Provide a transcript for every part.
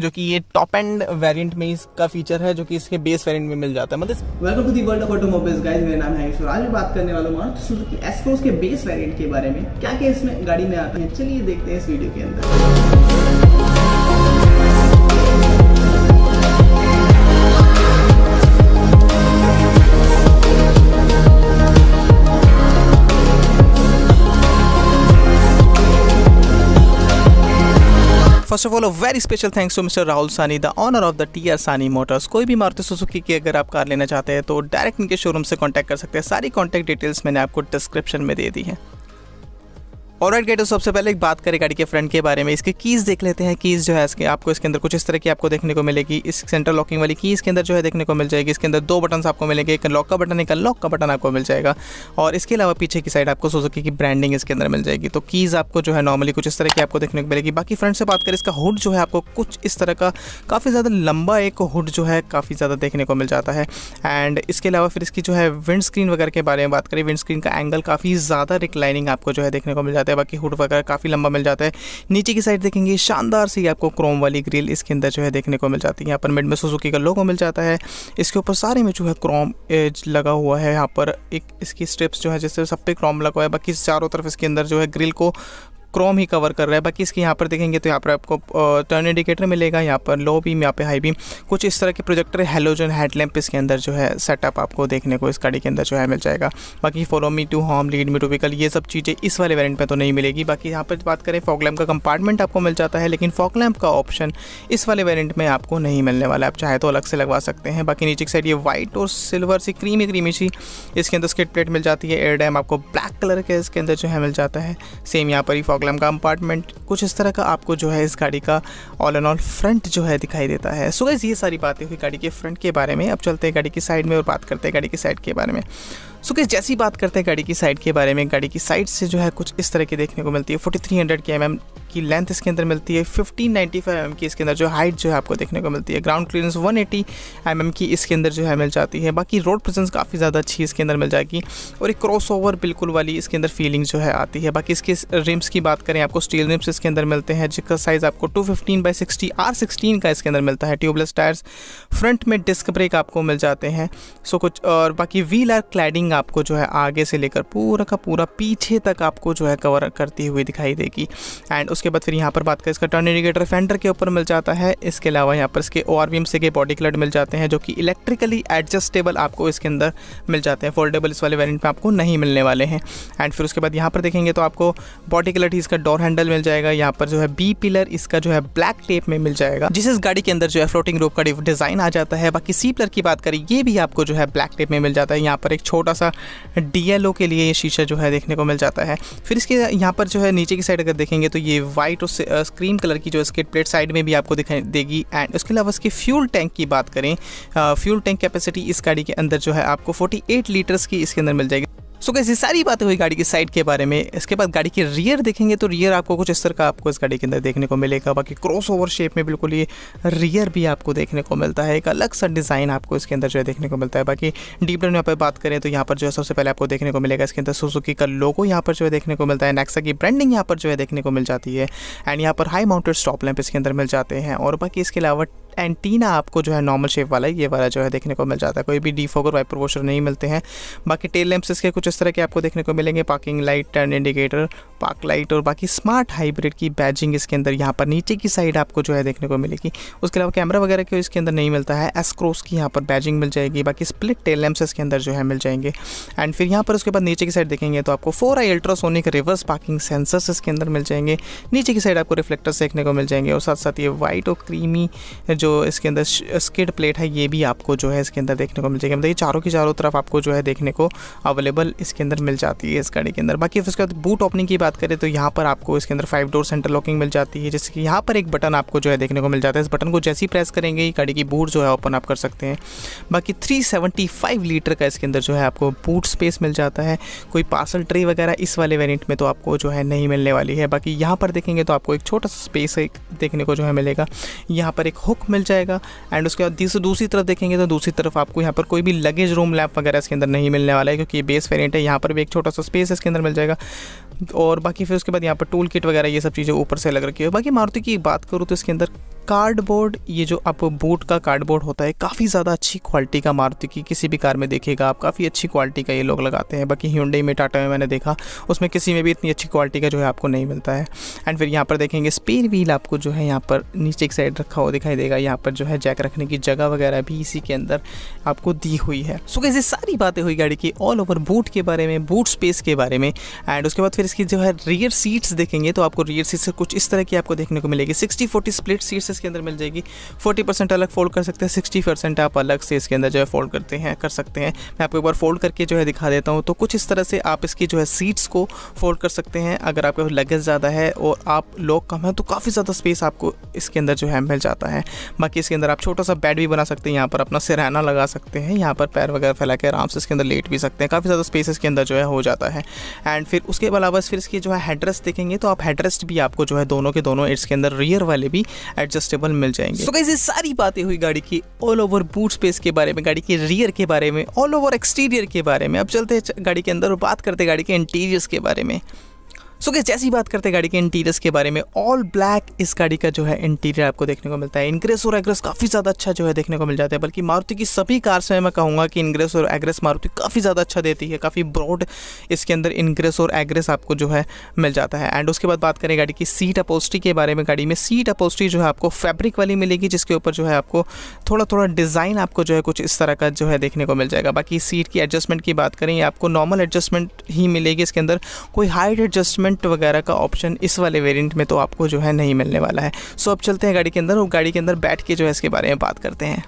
जो कि ये टॉप एंड वेरिएंट में इसका फीचर है जो कि इसके बेस वेरिएंट में मिल जाता है मतलब welcome to the world of automobiles guys मेरा नाम है आज मैं बात करने वाला हूँ सुजुकी एसक्रोस के बेस वेरिएंट के बारे में क्या क्या इसमें गाड़ी में आते हैं चलिए देखते हैं इस वीडियो के अंदर first of all very special thanks to mister Rahul Sani the owner of the T R Sani Motors कोई भी मारुति सुजुकी की अगर आप कार लेना चाहते हैं तो डायरेक्ट इनके शोरूम से कॉन्टैक्ट कर सकते हैं सारी कॉन्टैक्ट डिटेल्स मैंने आपको डिस्क्रिप्शन में दे दी है और राइट गेटो सबसे पहले एक बात करें गाड़ी के फ्रंट के बारे में इसके कीज़ देख लेते हैं कीज़ जो है इसके आपको इसके अंदर कुछ इस तरह की आपको देखने को मिलेगी इस सेंटर लॉकिंग वाली कीज़ के अंदर जो है देखने को मिल जाएगी इसके अंदर दो बटन आपको मिलेंगे एक लॉक का बटन एक अनलॉक का बटन आपको मिल जाएगा और इसके अलावा पीछे की साइड आपको सोचो की ब्रांडिंग इसके अंदर मिल जाएगी तो कीज़ आपको जो है नॉर्मली कुछ इस तरह की आपको देखने को मिलेगी बाकी फ्रंट से बात करें इसका हुड जो है आपको कुछ इस तरह का काफ़ी ज़्यादा लंबा एक हुड जो है काफ़ी ज़्यादा देखने को मिल जाता है एंड इसके अलावा फिर इसकी जो है विंड स्क्रीन वगैरह के बारे में बात करें विंड स्क्रीन का एंगल काफ़ी ज़्यादा रिक्लाइनिंग आपको जो है देखने को मिल जाता है जाता है बाकी हुड वगैरह काफ़ी लंबा मिल जाता है नीचे की साइड देखेंगे शानदार सी आपको क्रोम वाली ग्रिल इसके अंदर जो है देखने को मिल जाती है यहाँ पर मिड में सुजुकी का लोगो मिल जाता है इसके ऊपर सारे में जो है क्रोम एज लगा हुआ है यहाँ पर एक इसकी स्ट्रिप्स जो है जैसे सब पे क्रोम लगा हुआ है बाकी चारों तरफ इसके अंदर जो है ग्रिल को क्रोम ही कवर कर रहा है बाकी इसके यहाँ पर देखेंगे तो यहाँ पर आपको टर्न इंडिकेटर मिलेगा यहाँ पर लो बीम यहाँ पे हाई बीम कुछ इस तरह के प्रोजेक्टर हेलोजन हेडलैम्प इसके अंदर जो है सेटअप आपको देखने को इस गाड़ी के अंदर जो है मिल जाएगा बाकी follow me to home lead me to vehicle ये सब चीज़ें इस वाले वेरियंट में तो नहीं मिलेगी बाकी यहाँ पर बात करें फॉकलैम्प का कंपार्टमेंट आपको मिल जाता है लेकिन फॉकलैम्प का ऑप्शन इस वाले वेरियंट में आपको नहीं मिलने वाला आप चाहे तो अलग से लगवा सकते हैं बाकी नीचे की साइड ये वाइट और सिल्वर सी क्रीमी क्रीमी सी इसके अंदर स्किट प्लेट मिल जाती है एयर डैम आपको ब्लैक कलर के इसके अंदर जो है मिल जाता है सेम यहाँ पर ही फॉक का कंपार्टमेंट कुछ इस तरह का आपको जो है इस गाड़ी का ऑल एंड ऑल फ्रंट जो है दिखाई देता है सो so, ये सारी बातें हुई गाड़ी के फ्रंट के बारे में अब चलते हैं गाड़ी की साइड में और बात करते हैं गाड़ी की साइड के बारे में सुकेश जैसी बात करते हैं गाड़ी की साइड के बारे में गाड़ी की साइड से जो है कुछ इस तरह की देखने को मिलती है फोर्टी थ्री हंड्रेड के एम एम की लेंथ इसके अंदर मिलती है फिफ्टीन नाइन्टी फाइव एम की इसके अंदर जो हाइट जो है आपको देखने को मिलती है ground clearance one eighty M M की इसके अंदर जो है मिल जाती है बाकी रोड प्रेजेंस काफ़ी ज़्यादा अच्छी इसके अंदर मिल जाएगी और एक क्रॉस ओवर बिल्कुल वाली इसके अंदर फीलिंग जो है आती है बाकी इसके रिम्स की बात करें आपको स्टील रिम्स इसके अंदर मिलते हैं जिसका साइज़ आपको two fifteen by sixty R sixteen का इसके अंदर मिलता है ट्यूबलेस टायर्स फ्रंट में डिस्क ब्रेक आपको मिल जाते हैं सो कुछ और बाकी व्हील आर क्लैडिंग आपको जो है आगे से लेकर पूरा का पूरा पीछे तक आपको जो है कवर करती हुई दिखाई देगी एंड उसके बाद फिर यहाँ पर बात करें इसका टर्न इंडिकेटर फेंडर के ऊपर मिल जाता है इसके अलावा यहाँ पर इसके ओ आर से के बॉडी कलर मिल जाते हैं जो कि इलेक्ट्रिकली एडजस्टेबल आपको इसके अंदर मिल जाते हैं फोल्डेबल इस वाले वेरियंट में आपको नहीं मिलने वाले हैं एंड फिर उसके बाद यहाँ पर देखेंगे तो आपको बॉडी कलर ही इसका डोर हैंडल मिल जाएगा यहाँ पर जो है बी पिलर इसका जो है ब्लैक टेप में मिल जाएगा जिस इस गाड़ी के अंदर जो है फ्लोटिंग रोप का डिज़ाइन आ जाता है बाकी सी पिलर की बात करें ये भी आपको जो है ब्लैक टेप में मिल जाता है यहाँ पर एक छोटा सा सा डी के लिए ये शीशा जो है देखने को मिल जाता है फिर इसके यहाँ पर जो है नीचे की साइड अगर देखेंगे तो ये वाइट और स्क्रीन कलर की जो इसके प्लेट साइड में भी आपको दिखाई देगी एंड उसके अलावा इसके फ्यूल टैंक की बात करें फ्यूल टैंक कैपेसिटी इस गाड़ी के अंदर जो है आपको फोर्टी लीटर्स की इसके अंदर मिल जाएगी सो so, कैसे सारी बातें हुई गाड़ी की साइड के बारे में इसके बाद गाड़ी की रियर देखेंगे तो रियर आपको कुछ इस तरह का आपको इस गाड़ी के अंदर देखने को मिलेगा बाकी क्रॉस ओवर शेप में बिल्कुल ये रियर भी आपको देखने को मिलता है एक अलग सा डिज़ाइन आपको इसके अंदर जो है देखने को मिलता है बाकी डीप डाउन यहाँ पर बात करें तो यहाँ पर जो है सबसे पहले आपको देखने को मिलेगा इसके अंदर सुजुकी का लोगो यहाँ पर जो है देखने को मिलता है नेक्सा की ब्रांडिंग यहाँ पर जो है देखने को मिल जाती है एंड यहाँ पर हाई माउंटेड स्टॉप लैंप इसके अंदर मिल जाते हैं और बाकी इसके अलावा एंटीना आपको जो है नॉर्मल शेप वाला ये वाला जो है देखने को मिल जाता है कोई भी डीफोगर वाइपर वॉशर नहीं मिलते हैं बाकी टेल लैंप्स इसके कुछ इस तरह के आपको देखने को मिलेंगे parking light turn indicator park light और बाकी स्मार्ट हाइब्रिड की बैजिंग इसके अंदर यहाँ पर नीचे की साइड आपको जो है देखने को मिलेगी उसके अलावा कैमरा वगैरह के इसके अंदर नहीं मिलता है एसक्रोस की यहाँ पर बैजिंग मिल जाएगी बाकी स्प्लिट टेल लैंप्स इसके अंदर जो है मिल जाएंगे एंड फिर यहाँ पर उसके बाद नीचे की साइड देखेंगे तो आपको फोर आई अल्ट्रासोनिक रिवर्स पार्किंग सेंसर्स इसके अंदर मिल जाएंगे नीचे की साइड आपको रिफ्लेक्टर्स देखने को मिल जाएंगे और साथ साथ ये वाइट और क्रीमी जो इसके अंदर स्किड प्लेट है ये भी आपको जो है इसके अंदर देखने को मिल जाएगी मतलब ये चारों की चारों तरफ आपको जो है देखने को अवेलेबल इसके अंदर मिल जाती है इस गाड़ी के अंदर बाकी उसके बाद बूट ओपनिंग की बात करें तो यहाँ पर आपको इसके अंदर फाइव डोर सेंटर लॉकिंग मिल जाती है जैसे कि यहाँ पर एक बटन आपको जो है देखने को मिल जाता है इस बटन को जैसे ही प्रेस करेंगे गाड़ी की बूट जो है ओपन आप कर सकते हैं बाकी थ्री लीटर का इसके अंदर जो है आपको बूट स्पेस मिल जाता है कोई पार्सल ट्रे वगैरह इस वाले वेरियंट में तो आपको जो है नहीं मिलने वाली है बाकी यहाँ पर देखेंगे तो आपको एक छोटा सा स्पेस देखने को जो है मिलेगा यहाँ पर एक हुक मिल जाएगा एंड उसके बाद दूसरी तरफ देखेंगे तो दूसरी तरफ आपको यहाँ पर कोई भी लगेज रूम लैप वगैरह इसके अंदर नहीं मिलने वाला है क्योंकि ये बेस वेरियंट है यहाँ पर भी एक छोटा सा स्पेस इसके अंदर मिल जाएगा और बाकी फिर उसके बाद यहाँ पर टूल किट वगैरह ये सब चीज़ें ऊपर से लग रखी है बाकी मारुति की बात करूँ तो इसके अंदर कार्डबोर्ड ये जो आप बूट का कार्डबोर्ड होता है काफ़ी ज़्यादा अच्छी क्वालिटी का मारुति की किसी भी कार में देखेगा आप काफ़ी अच्छी क्वालिटी का ये लोग लगाते हैं बाकी ह्यूडई में टाटा में मैंने देखा उसमें किसी में भी इतनी अच्छी क्वालिटी का जो है आपको नहीं मिलता है एंड फिर यहाँ पर देखेंगे स्पेयर व्हील आपको जो है यहाँ पर नीचे एक साइड रखा हुआ दिखाई देगा यहाँ पर जो है जैक रखने की जगह वगैरह भी इसी के अंदर आपको दी हुई है सो कैसे सारी बातें हुई गाड़ी की ऑल ओवर बूट के बारे में बूट स्पेस के बारे में एंड उसके बाद फिर इसकी जो है रियर सीट्स देखेंगे तो आपको रियर सीट से कुछ इस तरह की आपको देखने को मिलेगी sixty forty split seats pieces के अंदर मिल जाएगी फोर्टी परसेंट अलग फोल्ड कर सकते हैं सिक्सटी परसेंट आप अलग से इसके अंदर जो है फोल्ड करते हैं कर सकते हैं मैं आपको एक बार फोल्ड करके जो है दिखा देता हूँ तो कुछ इस तरह से आप इसकी जो है सीट्स को फोल्ड कर सकते हैं अगर आपके लगेज ज़्यादा है और आप लोग कम हैं तो काफ़ी ज़्यादा स्पेस आपको इसके अंदर जो है मिल जाता है बाकी इसके अंदर आप छोटा सा बेड भी बना सकते हैं यहाँ पर अपना सिरहाना लगा सकते हैं यहाँ पर पैर वगैरह फैला के आराम से इसके अंदर लेट भी सकते हैं काफ़ी ज़्यादा स्पेस इसके अंदर जो है हो जाता है एंड फिर उसके अलावा फिर इसकी जो है हेडरेस्ट देखेंगे तो आप हेडरेस्ट भी आपको जो है दोनों के दोनों इसके अंदर रियर वाले भी एडजस्ट एडजस्टेबल मिल जाएंगे तो कैसे सारी बातें हुई गाड़ी की ऑल ओवर बूट स्पेस के बारे में गाड़ी के रियर के बारे में ऑल ओवर एक्सटीरियर के बारे में अब चलते गाड़ी के अंदर और बात करते गाड़ी के इंटीरियर्स के बारे में सो so, जैसी बात करते हैं गाड़ी के इंटीरियर्स के बारे में ऑल ब्लैक इस गाड़ी का जो है इंटीरियर आपको देखने को मिलता है इनग्रेस और एग्रेस काफ़ी ज़्यादा अच्छा जो है देखने को मिल जाता है बल्कि मारुति की सभी कार्स में मैं कहूँगा कि इनग्रेस और एग्रेस मारुति काफ़ी ज़्यादा अच्छा देती है काफ़ी ब्रॉड इसके अंदर इनग्रेस और एग्रेस आपको जो है मिल जाता है एंड उसके बाद बात करें गाड़ी की सीट अपोस्ट्री के बारे में गाड़ी में सीट अपोस्ट्री जो है आपको फैब्रिक वाली मिलेगी जिसके ऊपर जो है आपको थोड़ा थोड़ा डिज़ाइन आपको जो है कुछ इस तरह का जो है देखने को मिल जाएगा बाकी सीट की एडजस्टमेंट की बात करें आपको नॉर्मल एडजस्टमेंट ही मिलेगी इसके अंदर कोई हाइट एडजस्टमेंट फ्रंट वगैरह का ऑप्शन इस वाले वेरिएंट में तो आपको जो है नहीं मिलने वाला है सो अब चलते हैं गाड़ी के अंदर और गाड़ी के अंदर बैठ के जो है इसके बारे में बात करते हैं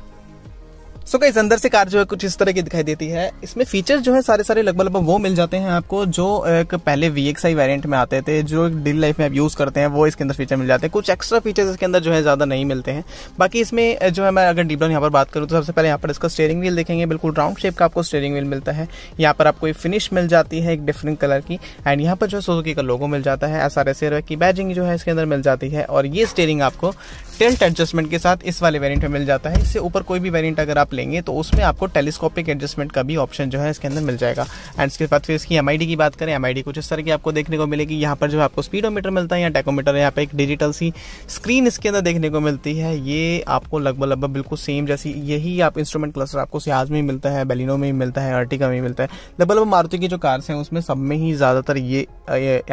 सो so गाइज अंदर से कार जो है कुछ इस तरह की दिखाई देती है इसमें फीचर्स जो है सारे सारे लगभग लगभग वो मिल जाते हैं आपको जो एक पहले वी एक्स आई वेरियंट में आते थे जो डेली लाइफ में आप यूज करते हैं वो इसके अंदर फीचर मिल जाते हैं कुछ एक्स्ट्रा फीचर्स इसके अंदर जो है ज्यादा नहीं मिलते हैं बाकी इसमें जो है मैं अगर डीप डाउन यहाँ पर बात करूँ तो सबसे पहले यहाँ पर इसका स्टेयरिंग व्हील देखेंगे बिल्कुल राउंड शेप का आपको स्टेयरिंग व्हील मिलता है यहाँ पर आपको एक फिनिश मिल जाती है एक डिफरेंट कलर की एंड यहाँ पर जो है सोजुकी का लोगो मिल जाता है एस आर एस की बैजिंग जो है इसके अंदर मिल जाती है और ये स्टेयरिंग आपको टेल्ट एडजस्टमेंट के साथ इस वाले वेरिएंट में मिल जाता है इससे ऊपर कोई भी वेरिएंट अगर आप लेंगे तो उसमें आपको टेलीस्कोपिक एडजस्टमेंट का भी ऑप्शन जो है इसके अंदर मिल जाएगा एंड इसके बाद फिर इसकी एम की बात करें एम कुछ इस तरह की आपको देखने को मिलेगी यहाँ पर जो आपको स्पीडोमीटर मिलता है या टेकोमीटर यहाँ पर एक डिजिटल सी स्क्रीन इसके अंदर देखने को मिलती है ये आपको लगभग लगभग बिल्कुल सेम जैसी यही आप इंस्ट्रूमेंट क्लस्टर आपको सियाज में मिलता है बेलिनो में भी मिलता है अर्टिका में मिलता है लगभग लगभग मारुति की जो कार्स हैं उसमें सब में ही ज़्यादातर ये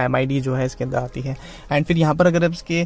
एम जो है इसके अंदर आती है एंड फिर यहाँ पर अगर आप इसके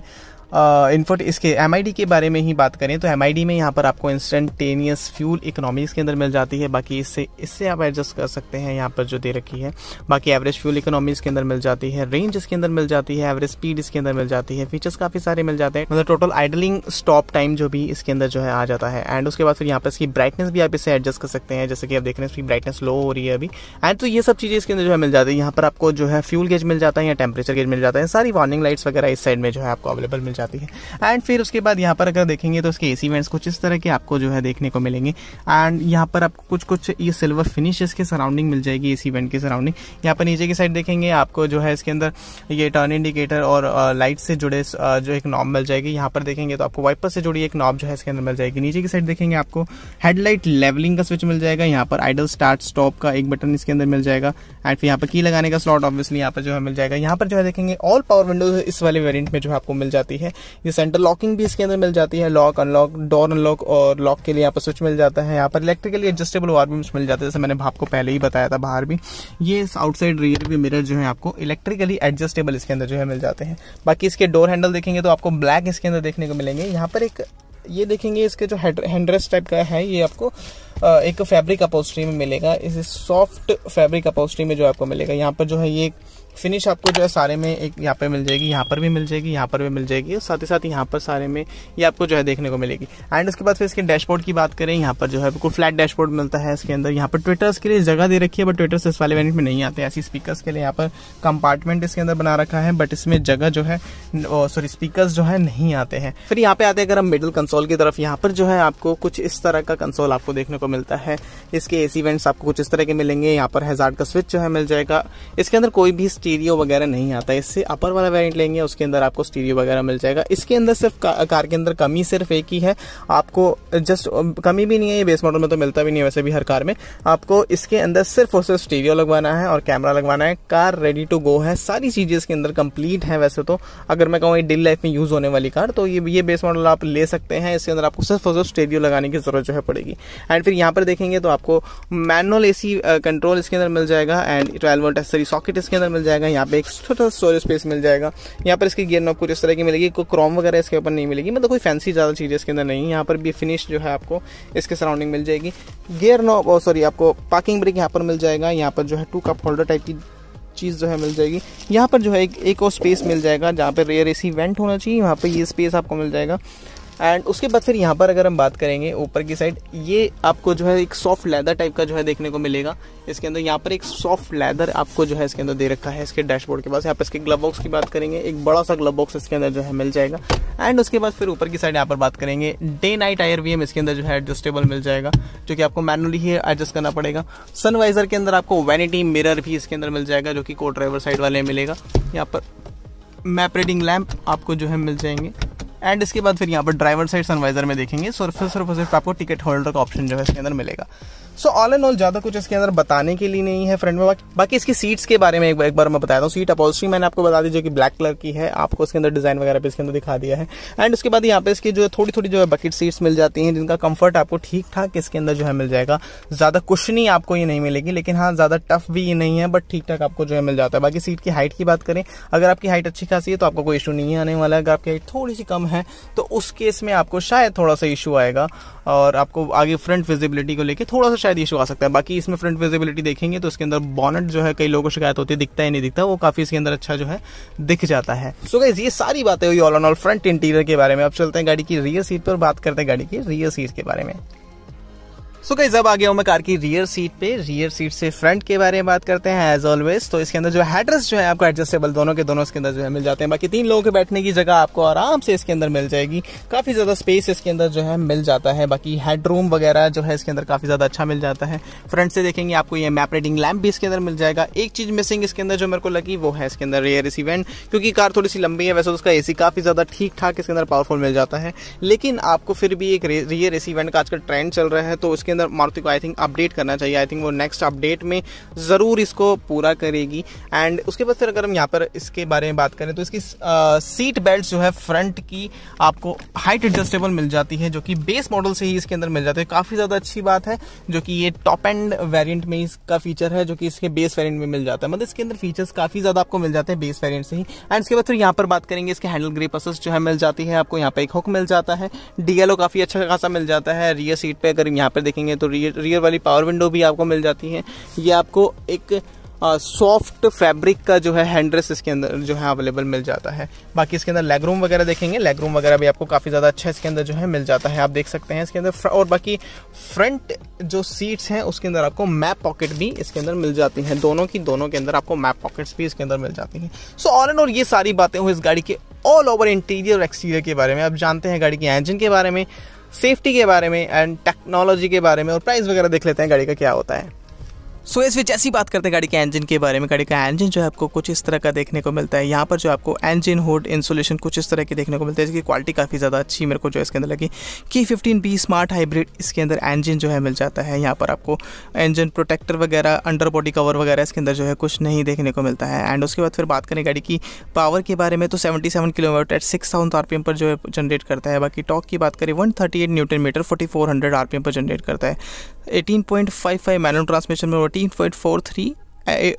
इनफोट इसके एम के बारे में ही बात करें तो एम में यहाँ पर आपको इंस्टेंटेनियस फ्यूल इकोनॉमीज के अंदर मिल जाती है बाकी इससे इससे आप एडजस्ट कर सकते हैं यहाँ पर जो दे रखी है बाकी एवरेज फ्यूल इकोनॉमीज के अंदर मिल जाती है रेंज इसके अंदर मिल जाती है एवरेज स्पीड इसके अंदर मिल जाती है फीचर्स काफ़ी सारे मिल जाते हैं मतलब टोटल आइडलिंग स्टॉप टाइम जो भी इसके अंदर जो है आ जाता है एंड उसके बाद फिर यहाँ पर इसकी ब्राइटनेस भी आप इसे एडजस्ट कर सकते हैं जैसे कि आप देख रहे हैं इसकी ब्राइटनेस लो हो रही है अभी एंड तो ये सब चीज़ें इसके अंदर जो है मिल जाती है यहाँ पर आपको जो है फ्यूल गेज मिल जाता है या टेम्परेचर गेज मिल जाता है सारी वार्निंग लाइट्स वगैरह इस साइड में जो है आपको अवेलेबल मिल जाती है एंड फिर उसके बाद यहाँ पर अगर देखेंगे तो उसके सी वेंट्स कुछ इस तरह के आपको जो है देखने को मिलेंगे एंड यहाँ पर आपको कुछ कुछ ये सिल्वर फिनिश इसके सराउंडिंग मिल जाएगी ए सी इवेंट की सराउंडिंग यहाँ पर नीचे की साइड देखेंगे आपको जो है इसके अंदर ये टर्न इंडिकेटर और लाइट से जुड़े जो एक नॉब मिल जाएगी यहाँ पर देखेंगे तो आपको वाइपर से जुड़ी एक नॉब जो है इसके अंदर मिल जाएगी नीचे की साइड देखेंगे आपको हेडलाइट लेवलिंग का स्विच मिल जाएगा यहाँ पर आइडल स्टार्ट स्टॉप का एक बटन इसके अंदर मिल जाएगा एंड फिर यहाँ पर की लगाने का स्लॉट ऑब्वियसली यहाँ पर जो है मिल जाएगा यहाँ पर जो है देखेंगे ऑल पावर विंडोज इस वाले वेरियंट में जो है आपको मिल जाती है है ये सेंटर लॉकिंग भी इसके अंदर मिल जाती है लॉक अनलॉक डोर अनलॉक और लॉक के लिए यहाँ पर स्विच मिल जाता है यहाँ पर इलेक्ट्रिकली एडजस्टेबल वार्मिंग्स मिल जाते हैं जैसे मैंने आपको पहले ही बताया था बाहर भी ये आउटसाइड रियर भी मिरर जो है आपको इलेक्ट्रिकली एडजस्टेबल इसके अंदर जो है मिल जाते हैं बाकी इसके डोर हैंडल देखेंगे तो आपको ब्लैक इसके अंदर देखने को मिलेंगे यहाँ पर एक ये देखेंगे इसके जो हैंडरेस्ट टाइप का है ये आपको एक फैब्रिक अपोस्ट्री में मिलेगा इस सॉफ्ट फैब्रिक अपोस्ट्री में जो आपको मिलेगा यहाँ पर जो है ये फिनिश आपको जो है सारे में एक यहाँ पे मिल जाएगी यहाँ पर भी मिल जाएगी यहाँ पर भी मिल जाएगी साथ ही साथ यहाँ पर सारे में ये आपको जो है देखने को मिलेगी एंड उसके बाद फिर इसके डैशबोर्ड की बात करें यहाँ पर जो है आपको फ्लैट डैशबोर्ड मिलता है इसके अंदर यहाँ पर ट्विटर्स के लिए जगह दे रखी है बट ट्विटर्स इस वाले वेरियंट में नहीं आते ऐसी स्पीकर्स के लिए यहाँ पर कंपार्टमेंट इसके अंदर बना रखा है बट इसमें जगह जो है सॉरी स्पीकर जो है नहीं आते हैं फिर यहाँ पे आते हैं अगर हम मिडिल कंसोल की तरफ यहाँ पर जो है आपको कुछ इस तरह का कंसोल आपको देखने को को मिलता है इसके एसी वेंट्स आपको कुछ इस तरह के मिलेंगे यहाँ पर हैजार्ड का स्विच जो है मिल जाएगा इसके अंदर कोई भी स्टीरियो वगैरह नहीं आता इससे अपर वाला वेरियंट लेंगे उसके अंदर आपको स्टीरियो वगैरह मिल जाएगा इसके अंदर सिर्फ कार के अंदर कमी सिर्फ एक ही है आपको जस्ट कमी भी नहीं है ये बेस मॉडल में तो मिलता भी नहीं है वैसे भी हर कार में आपको इसके अंदर सिर्फ और सिर्फ स्टीरियो लगवाना है और कैमरा लगवाना है कार रेडी टू गो है सारी चीज़ें इसके अंदर कंप्लीट है वैसे तो अगर मैं कहूँ डेली लाइफ में यूज़ होने वाली कार तो ये ये बेस मॉडल आप ले सकते हैं इसके अंदर आपको सिर्फ और सिर्फ स्टेडियो लगाने की ज़रूरत जो है पड़ेगी एंड फिर यहाँ पर देखेंगे तो आपको मैनुअल एसी कंट्रोल इसके अंदर मिल जाएगा and twelve volt accessory socket इसके अंदर मिल जाएगा यहाँ पे एक छोटा सा स्टोरेज स्पेस मिल जाएगा यहाँ पर इसकी गियर नॉब कुछ इस तरह की मिलेगी कोई क्रॉम वगैरह इसके ऊपर नहीं मिलेगी मतलब कोई फैंसी ज़्यादा चीज़ इसके अंदर नहीं यहाँ पर भी फिनिश जो है आपको इसके सराउंडिंग मिल जाएगी गियर नॉब सॉरी आपको पार्किंग ब्रेक यहाँ पर मिल जाएगा यहाँ पर जो है टू कप होल्डर टाइप की चीज़ जो है मिल जाएगी यहाँ पर जो है एक एक और स्पेस मिल जाएगा जहाँ पर रेयर एसी वेंट होना चाहिए वहाँ पर ये स्पेस आपको मिल जाएगा एंड उसके बाद फिर यहाँ पर अगर हम बात करेंगे ऊपर की साइड ये आपको जो है एक सॉफ्ट लेदर टाइप का जो है देखने को मिलेगा इसके अंदर यहाँ पर एक सॉफ्ट लेदर आपको जो है इसके अंदर दे रखा है इसके डैशबोर्ड के पास यहाँ पर इसके ग्लव बॉक्स की बात करेंगे एक बड़ा सा ग्लव बॉक्स इसके अंदर जो है मिल जाएगा एंड उसके बाद फिर ऊपर की साइड यहाँ पर बात करेंगे डे नाइट आयर वी इसके अंदर जो है एडजस्टेबल मिल जाएगा जो कि आपको मैनुअली ही एडजस्ट करना पड़ेगा सनवाइजर के अंदर आपको वैनिटी मिररर भी इसके अंदर मिल जाएगा जो कि को ड्राइवर साइड वाले मिलेगा यहाँ पर मैप रीडिंग लैम्प आपको जो है मिल जाएंगे एंड इसके बाद फिर यहाँ पर ड्राइवर साइड सनवाइजर में देखेंगे सिर्फ सिर्फ सिर्फ आपको टिकट होल्डर का ऑप्शन जो है इसके अंदर मिलेगा सो ऑल एंड ऑल ज़्यादा कुछ इसके अंदर बताने के लिए नहीं है फ्रेंड में बाकी इसकी सीट्स के बारे में एक, एक बार मैं बताता हूँ सीट अपॉल्स्ट्री मैंने आपको बता दी जो कि ब्लैक कलर की है आपको इसके अंदर डिज़ाइन वगैरह भी इसके अंदर दिखा दिया है एंड उसके बाद यहाँ पे इसकी जो है थोड़ी थोड़ी जो है बकेट सीट्स मिल जाती हैं जिनका कंफर्ट आपको ठीक ठाक इसके अंदर जो है मिल जाएगा ज़्यादा कुशनी आपको ये नहीं मिलेगी लेकिन हाँ ज़्यादा टफ भी ये नहीं है बट ठीक ठाक आपको जो है मिल जाता है बाकी सीट की हाइट की बात करें अगर आपकी हाइट अच्छी खासी है तो आपको कोई इशू नहीं आने वाला है अगर आपकी हाइट थोड़ी सी कम है तो उस केस में आपको शायद थोड़ा सा इशू आएगा और आपको आगे फ्रंट विजिबिलिटी को लेकर थोड़ा सा शायद इशू आ सकता है बाकी इसमें फ्रंट विजिबिलिटी देखेंगे तो इसके अंदर बॉनेट जो है कई लोगों को शिकायत होती है दिखता ही नहीं दिखता वो काफी इसके अंदर अच्छा जो है दिख जाता है सो गाइज ये सारी बातें हुई all on all front interior के बारे में अब चलते हैं गाड़ी की रियर सीट पर बात करते हैं गाड़ी की रियर सीट के बारे में सो so, जब आ गया हूँ मैं कार की रियर सीट पे रियर सीट से फ्रंट के बारे में बात करते हैं एज ऑलवेज तो इसके अंदर जो हेडरेस्ट जो है आपको एडजस्टेबल दोनों के दोनों इसके अंदर जो है मिल जाते हैं बाकी तीन लोगों के बैठने की जगह आपको आराम से इसके अंदर मिल जाएगी काफी ज्यादा स्पेस इसके अंदर जो है मिल जाता है बाकी हेडरूम वगैरह जो है इसके अंदर काफी ज्यादा अच्छा मिल जाता है फ्रंट से देखेंगे आपको ये मैप रेडिंग लैम्प भी इसके अंदर मिल जाएगा एक चीज मिसिंग इसके अंदर जो मेरे को लगी वो है इसके अंदर रियर इस इवेंट क्योंकि कार थोड़ी सी लंबी है वैसे उसका ए काफी ज्यादा ठीक ठाक इसके अंदर पावरफुल मिल जाता है लेकिन आपको फिर भी एक रियर रिसीवेंट इवेंट का आजकल ट्रेंड चल रहा है तो इसके अंदर मारुति को आई थिंक अपडेट करना चाहिए आई थिंक वो नेक्स्ट अपडेट में ज़रूर इसको पूरा करेगी एंड उसके बाद फिर अगर हम यहाँ पर इसके बारे में बात करें तो इसकी सीट बेल्ट जो है फ्रंट की आपको हाइट एडजस्टेबल मिल जाती है जो कि बेस मॉडल से ही इसके अंदर मिल जाती है काफ़ी ज़्यादा अच्छी बात है जो कि ये टॉप एंड वेरियंट में इसका फीचर है जो कि इसके बेस वेरियंट में मिल जाता है मतलब इसके अंदर फीचर्स काफ़ी ज़्यादा आपको मिल जाते हैं बेस वेरियंट से ही एंड इसके बाद फिर यहाँ पर बात करेंगे इसके हैंडल ग्रिप असिस्ट जो है मिल जाती है आपको यहाँ पर एक हुक मिल जाता है डी काफ़ी अच्छा खासा मिल जाता है रियर सीट पर अगर यहाँ पर देखेंगे तो रियर रियर वाली पावर विंडो भी आपको मिल जाती है ये आपको एक सॉफ्ट फैब्रिक का जो है हैंड्रेस इसके अंदर जो है अवेलेबल मिल जाता है बाकी इसके अंदर लेग रूम वगैरह देखेंगे लेग रूम वगैरह भी आपको काफ़ी ज़्यादा अच्छा इसके अंदर जो है मिल जाता है आप देख सकते हैं इसके अंदर और बाकी फ्रंट जो सीट्स हैं उसके अंदर आपको मैप पॉकेट भी इसके अंदर मिल जाती हैं दोनों की दोनों के अंदर आपको मैप पॉकेट्स भी इसके अंदर मिल जाती हैं सो ऑल एंड ऑल ये सारी बातें हुई इस गाड़ी के ऑल ओवर इंटीरियर एक्सटीरियर के बारे में आप जानते हैं गाड़ी के इंजन के बारे में सेफ्टी के बारे में एंड टेक्नोलॉजी के बारे में और प्राइस वगैरह देख लेते हैं गाड़ी का क्या होता है सो इस विच ऐसी बात करते हैं गाड़ी के इंजन के बारे में गाड़ी का इंजन जो है आपको कुछ इस तरह का देखने को मिलता है यहाँ पर जो आपको इंजन हुड इंसुलेशन कुछ इस तरह के देखने को मिलता है जिसकी क्वालिटी काफ़ी ज़्यादा अच्छी मेरे को जो इसके अंदर लगी कि फिफ्टीन बी स्मार्ट हाइब्रिड इसके अंदर इंजन जो है मिल जाता है यहाँ पर आपको इंजन प्रोटेक्टर वगैरह अंडर बॉडी कवर वगैरह इसके अंदर जो है कुछ नहीं देखने को मिलता है एंड उसके बाद फिर बात करें गाड़ी की पावर के बारे में तो seventy seven kilometre eight six thousand R P M पर जो है जनरेट करता है बाकी टॉक की बात करें one thirty eight newton metre forty four hundred R P M पर जनरेट करता है eighteen point five five manual transmission में eighteen point four three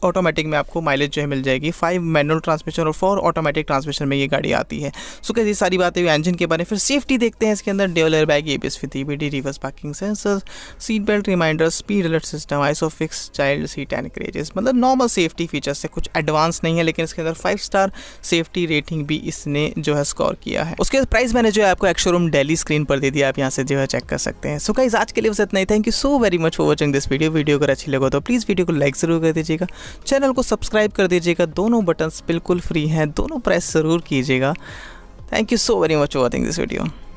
automatic में आपको माइलेज जो है मिल जाएगी फाइव मैनुअल ट्रांसमिशन और फोर ऑटोमेटिक ट्रांसमिशन में ये गाड़ी आती है सो कैसे सारी बातें हुई इंजन के बारे में फिर सेफ्टी देखते हैं इसके अंदर dual air bag A B S D reverse parking sensor seat belt reminder speed alert system isofix child seat and crashes मतलब नॉर्मल सेफ्टी फीचर्स है कुछ एडवांस नहीं है लेकिन इसके अंदर फाइव स्टार सेफ्टी रेटिंग भी इसने जो है स्कोर किया है उसके प्राइस मैंने जो है आपको एक्शोरूम डेली स्क्रीन पर दे दिया आप यहाँ से जो है चेक कर सकते हैं सो गाइज आज के लिए बस इतना ही thank you so very much for watching this video video अगर अच्छी लगा तो प्लीज़ वीडियो को लाइक जरूर कर दीजिए दीजिएगा चैनल को सब्सक्राइब कर दीजिएगा दोनों बटन्स बिल्कुल फ्री हैं दोनों प्रेस ज़रूर कीजिएगा thank you so very much watching this video